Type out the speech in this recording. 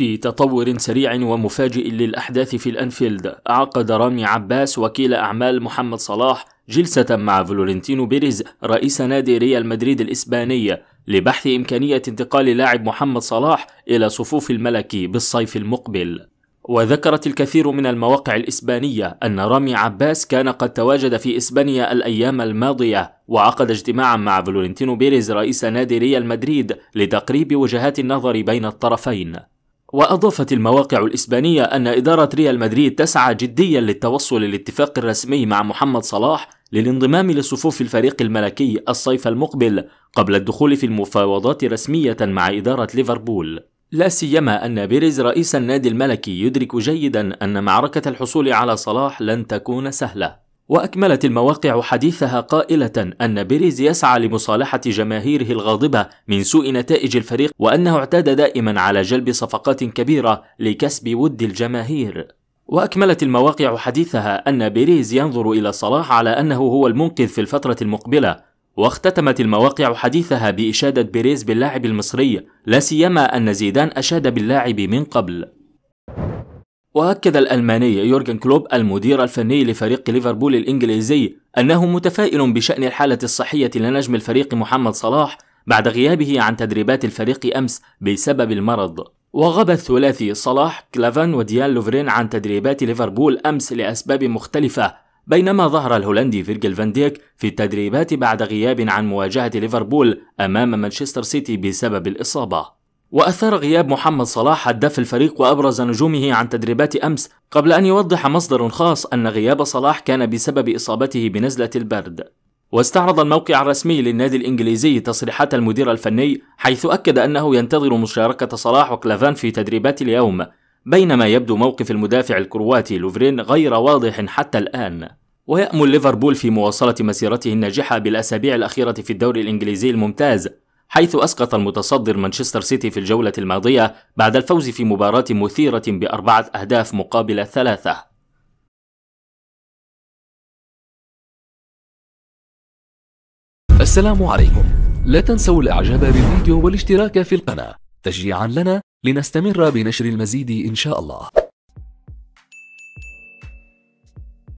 في تطور سريع ومفاجئ للأحداث في الأنفيلد عقد رامي عباس وكيل أعمال محمد صلاح جلسة مع فلورنتينو بيريز رئيس نادي ريال مدريد الإسباني لبحث إمكانية انتقال لاعب محمد صلاح إلى صفوف الملكي بالصيف المقبل وذكرت الكثير من المواقع الإسبانية أن رامي عباس كان قد تواجد في إسبانيا الأيام الماضية وعقد اجتماعا مع فلورنتينو بيريز رئيس نادي ريال مدريد لتقريب وجهات النظر بين الطرفين وأضافت المواقع الإسبانية أن إدارة ريال مدريد تسعى جديا للتوصل للاتفاق الرسمي مع محمد صلاح للانضمام لصفوف الفريق الملكي الصيف المقبل قبل الدخول في المفاوضات رسمية مع إدارة ليفربول لا سيما أن بيريز رئيس النادي الملكي يدرك جيدا أن معركة الحصول على صلاح لن تكون سهلة وأكملت المواقع حديثها قائلة أن بيريز يسعى لمصالحة جماهيره الغاضبة من سوء نتائج الفريق وأنه اعتاد دائما على جلب صفقات كبيرة لكسب ود الجماهير وأكملت المواقع حديثها أن بيريز ينظر إلى صلاح على أنه هو المنقذ في الفترة المقبلة واختتمت المواقع حديثها بإشادة بيريز باللاعب المصري لا سيما أن زيدان أشاد باللاعب من قبل وأكد الألماني يورجن كلوب المدير الفني لفريق ليفربول الإنجليزي أنه متفائل بشأن الحالة الصحية لنجم الفريق محمد صلاح بعد غيابه عن تدريبات الفريق أمس بسبب المرض وغاب الثلاثي صلاح كلافان وديان لوفرين عن تدريبات ليفربول أمس لأسباب مختلفة بينما ظهر الهولندي فيرجل فان ديك في التدريبات بعد غياب عن مواجهة ليفربول أمام مانشستر سيتي بسبب الإصابة وأثار غياب محمد صلاح هداف الفريق وأبرز نجومه عن تدريبات أمس قبل أن يوضح مصدر خاص أن غياب صلاح كان بسبب إصابته بنزلة البرد واستعرض الموقع الرسمي للنادي الإنجليزي تصريحات المدير الفني حيث أكد أنه ينتظر مشاركة صلاح وكلافان في تدريبات اليوم بينما يبدو موقف المدافع الكرواتي لوفرين غير واضح حتى الآن ويأمل ليفربول في مواصلة مسيرته الناجحة بالأسابيع الأخيرة في الدوري الإنجليزي الممتاز حيث أسقط المتصدر مانشستر سيتي في الجولة الماضية بعد الفوز في مباراة مثيرة بأربعة أهداف مقابل ثلاثة السلام عليكم لا تنسوا الإعجاب بالفيديو والاشتراك في القناة تشجيعا لنا لنستمر بنشر المزيد إن شاء الله